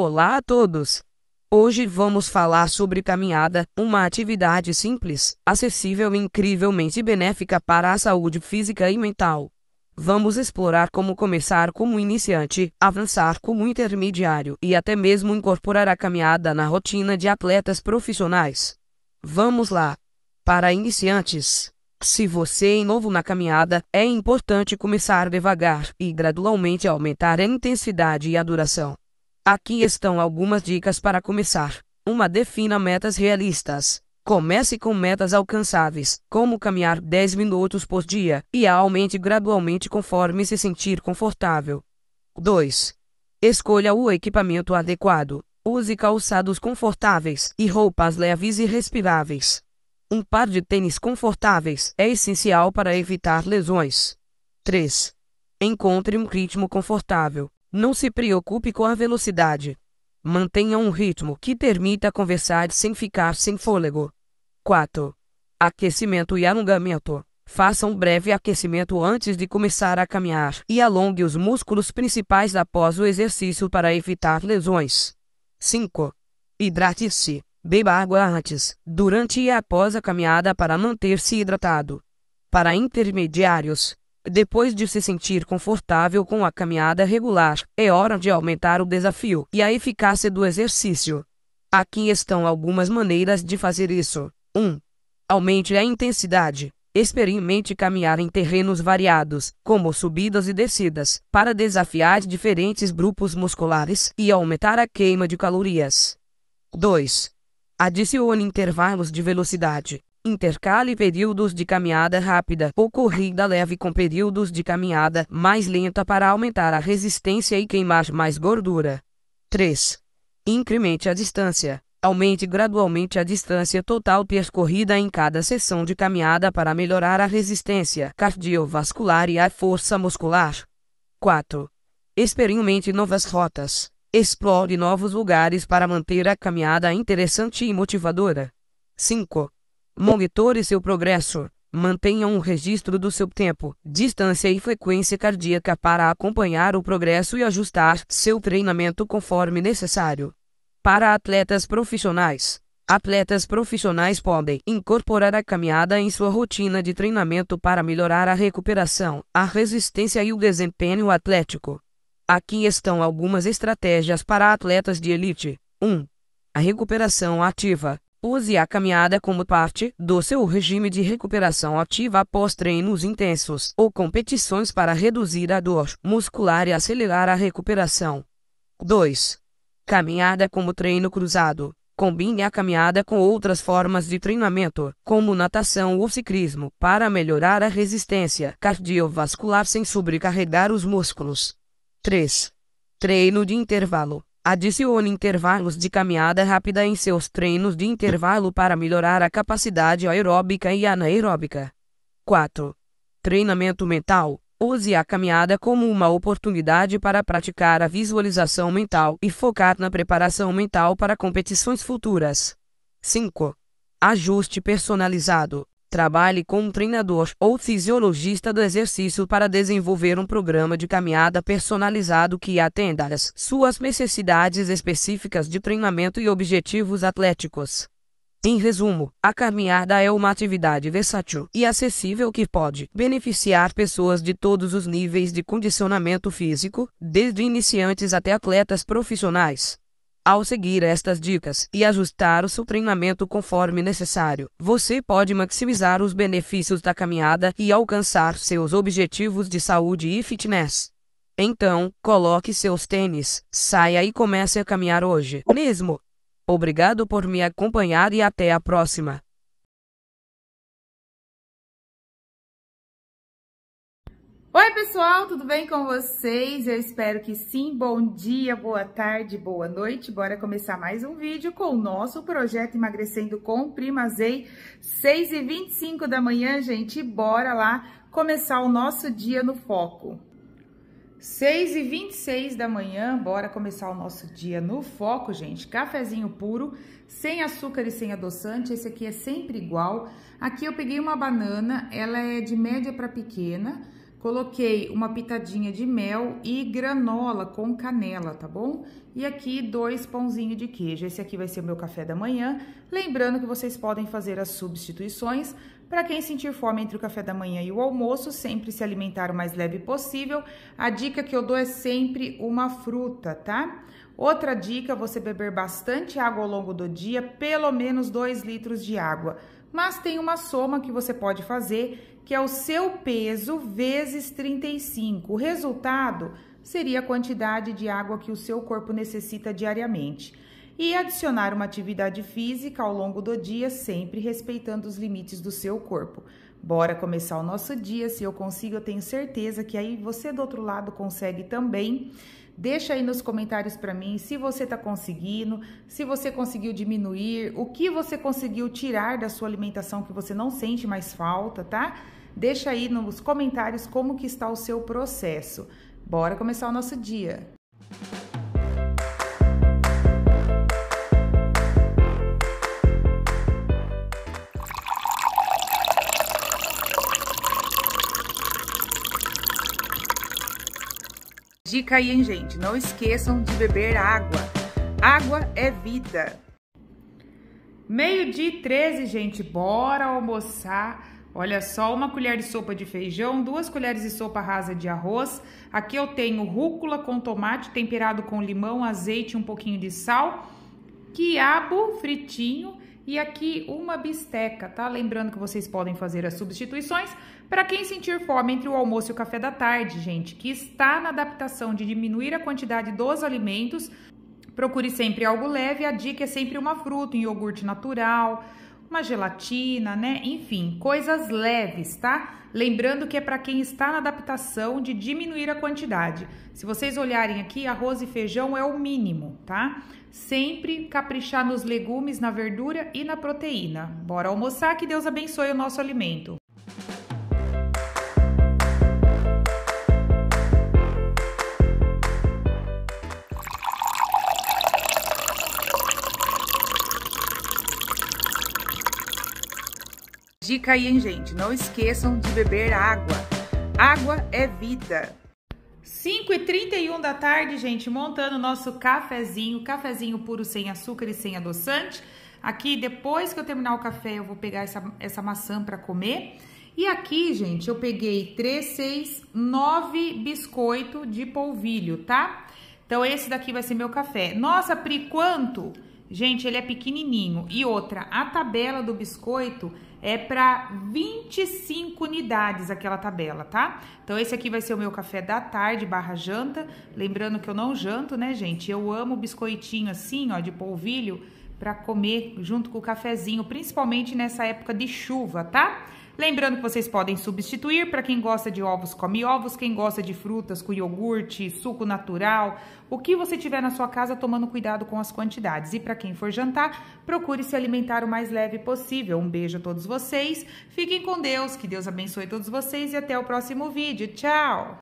Olá a todos! Hoje vamos falar sobre caminhada, uma atividade simples, acessível e incrivelmente benéfica para a saúde física e mental. Vamos explorar como começar como iniciante, avançar como intermediário e até mesmo incorporar a caminhada na rotina de atletas profissionais. Vamos lá! Para iniciantes, se você é novo na caminhada, é importante começar devagar e gradualmente aumentar a intensidade e a duração. Aqui estão algumas dicas para começar. 1. Defina metas realistas. Comece com metas alcançáveis, como caminhar 10 minutos por dia, e aumente gradualmente conforme se sentir confortável. 2. Escolha o equipamento adequado. Use calçados confortáveis e roupas leves e respiráveis. Um par de tênis confortáveis é essencial para evitar lesões. 3. Encontre um ritmo confortável, não se preocupe com a velocidade. Mantenha um ritmo que permita conversar sem ficar sem fôlego. 4. Aquecimento e alongamento. Faça um breve aquecimento antes de começar a caminhar e alongue os músculos principais após o exercício para evitar lesões. 5. Hidrate-se. Beba água antes, durante e após a caminhada para manter-se hidratado. Para intermediários, depois de se sentir confortável com a caminhada regular, é hora de aumentar o desafio e a eficácia do exercício. Aqui estão algumas maneiras de fazer isso. 1. aumente a intensidade. Experimente caminhar em terrenos variados, como subidas e descidas, para desafiar diferentes grupos musculares e aumentar a queima de calorias. 2. Adicione intervalos de velocidade. Intercale períodos de caminhada rápida ou corrida leve com períodos de caminhada mais lenta para aumentar a resistência e queimar mais gordura. 3. Incremente a distância. Aumente gradualmente a distância total percorrida em cada sessão de caminhada para melhorar a resistência cardiovascular e a força muscular. 4. Experimente novas rotas. Explore novos lugares para manter a caminhada interessante e motivadora. 5. Monitore seu progresso. Mantenha um registro do seu tempo, distância e frequência cardíaca para acompanhar o progresso e ajustar seu treinamento conforme necessário. Para atletas profissionais, atletas profissionais podem incorporar a caminhada em sua rotina de treinamento para melhorar a recuperação, a resistência e o desempenho atlético. Aqui estão algumas estratégias para atletas de elite. 1. A recuperação ativa. Use a caminhada como parte do seu regime de recuperação ativa após treinos intensos ou competições para reduzir a dor muscular e acelerar a recuperação. 2. Caminhada como treino cruzado. Combine a caminhada com outras formas de treinamento, como natação ou ciclismo, para melhorar a resistência cardiovascular sem sobrecarregar os músculos. 3. Treino de intervalo. Adicione intervalos de caminhada rápida em seus treinos de intervalo para melhorar a capacidade aeróbica e anaeróbica. 4. Treinamento mental. Use a caminhada como uma oportunidade para praticar a visualização mental e focar na preparação mental para competições futuras. 5. Ajuste personalizado. Trabalhe com um treinador ou fisiologista do exercício para desenvolver um programa de caminhada personalizado que atenda às suas necessidades específicas de treinamento e objetivos atléticos. Em resumo, a caminhada é uma atividade versátil e acessível que pode beneficiar pessoas de todos os níveis de condicionamento físico, desde iniciantes até atletas profissionais. Ao seguir estas dicas e ajustar o seu treinamento conforme necessário, você pode maximizar os benefícios da caminhada e alcançar seus objetivos de saúde e fitness. Então, coloque seus tênis, saia e comece a caminhar hoje mesmo. Obrigado por me acompanhar e até a próxima. Oi, pessoal, tudo bem com vocês? Eu espero que sim. Bom dia, boa tarde, boa noite. Bora começar mais um vídeo com o nosso projeto Emagrecendo com Primazei, 6 e 25 da manhã, gente. Bora lá começar o nosso dia no foco. 6 e 26 da manhã, bora começar o nosso dia no foco, gente. Cafezinho puro, sem açúcar e sem adoçante. Esse aqui é sempre igual. Aqui eu peguei uma banana, ela é de média para pequena. Coloquei uma pitadinha de mel e granola com canela, tá bom? E aqui dois pãozinhos de queijo. Esse aqui vai ser o meu café da manhã. Lembrando que vocês podem fazer as substituições. Para quem sentir fome entre o café da manhã e o almoço, sempre se alimentar o mais leve possível. A dica que eu dou é sempre uma fruta, tá? Outra dica, você beber bastante água ao longo do dia, pelo menos 2 litros de água mas tem uma soma que você pode fazer, que é o seu peso vezes 35. O resultado seria a quantidade de água que o seu corpo necessita diariamente. E adicionar uma atividade física ao longo do dia, sempre respeitando os limites do seu corpo. Bora começar o nosso dia, se eu consigo, eu tenho certeza que aí você do outro lado consegue também. Deixa aí nos comentários para mim se você está conseguindo, se você conseguiu diminuir, o que você conseguiu tirar da sua alimentação que você não sente mais falta, tá? Deixa aí nos comentários como que está o seu processo. Bora começar o nosso dia. Dica aí, hein, gente? Não esqueçam de beber água. Água é vida. Meio-dia 13, gente. Bora almoçar. Olha só, uma colher de sopa de feijão, duas colheres de sopa rasa de arroz. Aqui eu tenho rúcula com tomate temperado com limão, azeite e um pouquinho de sal. Quiabo fritinho e aqui uma bisteca, tá? Lembrando que vocês podem fazer as substituições para quem sentir fome entre o almoço e o café da tarde, gente, que está na adaptação de diminuir a quantidade dos alimentos. Procure sempre algo leve, a dica é sempre uma fruta, um iogurte natural, uma gelatina, né? Enfim, coisas leves, tá? Lembrando que é para quem está na adaptação de diminuir a quantidade. Se vocês olharem aqui, arroz e feijão é o mínimo, tá? Sempre caprichar nos legumes, na verdura e na proteína. Bora almoçar, que Deus abençoe o nosso alimento. Dica aí, hein, gente? Não esqueçam de beber água. Água é vida. 5 e 31 da tarde, gente, montando o nosso cafezinho, cafezinho puro sem açúcar e sem adoçante. Aqui, depois que eu terminar o café, eu vou pegar essa, essa maçã para comer. E aqui, gente, eu peguei 3, 6, 9 biscoito de polvilho, tá? Então, esse daqui vai ser meu café. Nossa, Pri, quanto? Gente, ele é pequenininho. E outra, a tabela do biscoito é para 25 unidades aquela tabela, tá? Então esse aqui vai ser o meu café da tarde barra janta, lembrando que eu não janto, né, gente? Eu amo biscoitinho assim, ó, de polvilho para comer junto com o cafezinho, principalmente nessa época de chuva, tá? Lembrando que vocês podem substituir para quem gosta de ovos, come ovos, quem gosta de frutas com iogurte, suco natural, o que você tiver na sua casa, tomando cuidado com as quantidades. E para quem for jantar, procure se alimentar o mais leve possível. Um beijo a todos vocês. Fiquem com Deus, que Deus abençoe todos vocês e até o próximo vídeo. Tchau.